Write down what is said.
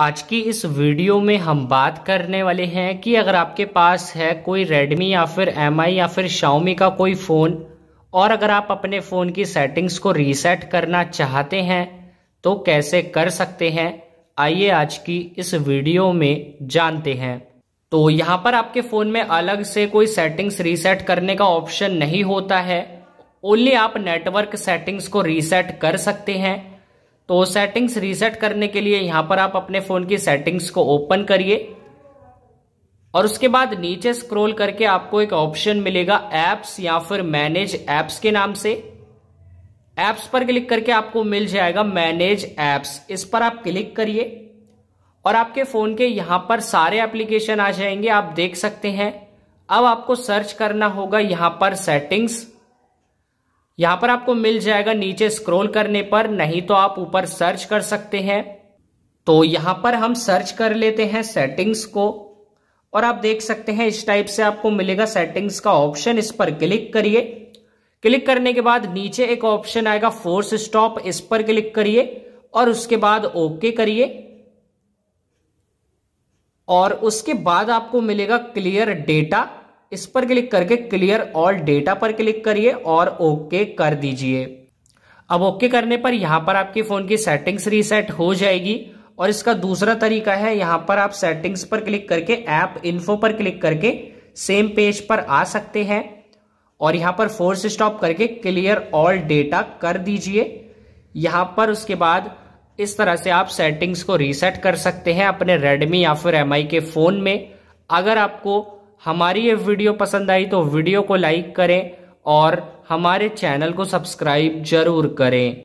आज की इस वीडियो में हम बात करने वाले हैं कि अगर आपके पास है कोई Redmi या फिर एम या फिर Xiaomi का कोई फ़ोन और अगर आप अपने फ़ोन की सेटिंग्स को रीसेट करना चाहते हैं तो कैसे कर सकते हैं आइए आज की इस वीडियो में जानते हैं तो यहाँ पर आपके फ़ोन में अलग से कोई सेटिंग्स रीसेट करने का ऑप्शन नहीं होता है ओनली आप नेटवर्क सेटिंग्स को रीसेट कर सकते हैं तो सेटिंग्स रीसेट करने के लिए यहां पर आप अपने फोन की सेटिंग्स को ओपन करिए और उसके बाद नीचे स्क्रॉल करके आपको एक ऑप्शन मिलेगा एप्स या फिर मैनेज एप्स के नाम से एप्स पर क्लिक करके आपको मिल जाएगा मैनेज एप्स इस पर आप क्लिक करिए और आपके फोन के यहां पर सारे एप्लीकेशन आ जाएंगे आप देख सकते हैं अब आपको सर्च करना होगा यहां पर सेटिंग्स यहां पर आपको मिल जाएगा नीचे स्क्रॉल करने पर नहीं तो आप ऊपर सर्च कर सकते हैं तो यहां पर हम सर्च कर लेते हैं सेटिंग्स को और आप देख सकते हैं इस टाइप से आपको मिलेगा सेटिंग्स का ऑप्शन इस पर क्लिक करिए क्लिक करने के बाद नीचे एक ऑप्शन आएगा फोर्स स्टॉप इस पर क्लिक करिए और उसके बाद ओके करिए और उसके बाद आपको मिलेगा क्लियर डेटा इस पर क्लिक करके क्लियर ऑल डेटा पर क्लिक करिए और ओके कर दीजिए अब ओके करने पर यहां पर आपके फोन की सेटिंग्स रीसेट हो जाएगी और इसका दूसरा तरीका है यहां पर आप सेटिंग्स पर क्लिक करके ऐप इन्फो पर क्लिक करके सेम पेज पर आ सकते हैं और यहां पर फोर्स स्टॉप करके क्लियर ऑल डेटा कर दीजिए यहां पर उसके बाद इस तरह से आप सेटिंग्स को रीसेट कर सकते हैं अपने रेडमी या फिर एम के फ़ोन में अगर आपको हमारी ये वीडियो पसंद आई तो वीडियो को लाइक करें और हमारे चैनल को सब्सक्राइब जरूर करें